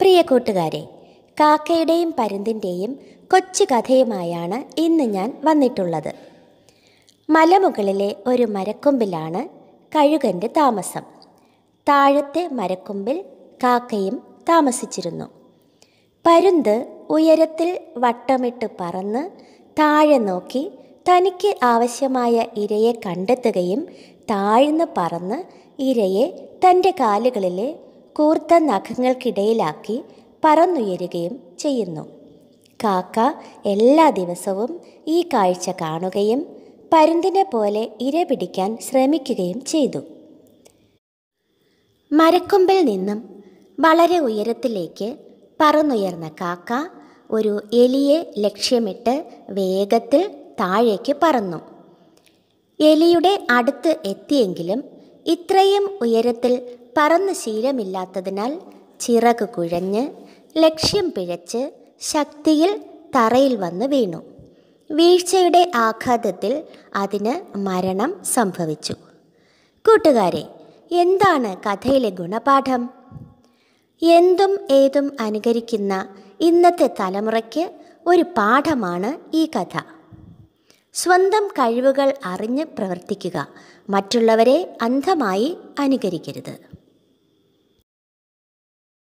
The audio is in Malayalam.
പ്രിയ കൂട്ടുകാരെ കാക്കയുടെയും പരുന്തിൻ്റെയും കൊച്ചു കഥയുമായാണ് ഇന്ന് ഞാൻ വന്നിട്ടുള്ളത് മലമുകളിലെ ഒരു മരക്കൊമ്പിലാണ് കഴുകൻ്റെ താമസം താഴത്തെ മരക്കൊമ്പിൽ കാക്കയും താമസിച്ചിരുന്നു പരുന്ത് ഉയരത്തിൽ വട്ടമിട്ട് പറന്ന് താഴെ നോക്കി തനിക്ക് ആവശ്യമായ ഇരയെ കണ്ടെത്തുകയും താഴ്ന്ന് പറന്ന് ഇരയെ തൻ്റെ കാലുകളിലെ കൂർത്ത നഖങ്ങൾക്കിടയിലാക്കി പറന്നുയരുകയും ചെയ്യുന്നു കാക്ക എല്ലാ ദിവസവും ഈ കാഴ്ച കാണുകയും പരുന്തിനെ പോലെ ഇര പിടിക്കാൻ ശ്രമിക്കുകയും ചെയ്തു മരക്കൊമ്പിൽ നിന്നും വളരെ ഉയരത്തിലേക്ക് പറന്നുയർന്ന കാക്ക ഒരു എലിയെ ലക്ഷ്യമിട്ട് വേഗത്തിൽ താഴേക്ക് പറന്നു എലിയുടെ അടുത്ത് എത്തിയെങ്കിലും ഇത്രയും ഉയരത്തിൽ പറന്ന് ശീലമില്ലാത്തതിനാൽ ചിറക് കുഴഞ്ഞ് ലക്ഷ്യം പിഴച്ച് ശക്തിയിൽ തറയിൽ വന്ന് വീണു വീഴ്ചയുടെ ആഘാതത്തിൽ അതിന് മരണം സംഭവിച്ചു കൂട്ടുകാരെ എന്താണ് കഥയിലെ ഗുണപാഠം എന്തും ഏതും അനുകരിക്കുന്ന ഇന്നത്തെ തലമുറയ്ക്ക് ഒരു പാഠമാണ് ഈ കഥ സ്വന്തം കഴിവുകൾ അറിഞ്ഞ് പ്രവർത്തിക്കുക മറ്റുള്ളവരെ അന്ധമായി അനുകരിക്കരുത്